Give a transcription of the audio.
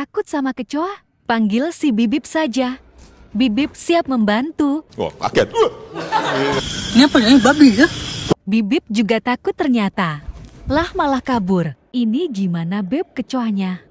takut sama kecoa? Panggil si Bibip saja. Bibip siap membantu. Wah, kaget. Ini apa ini eh, babi ya? Bibip juga takut ternyata. Lah malah kabur. Ini gimana Beb kecoanya?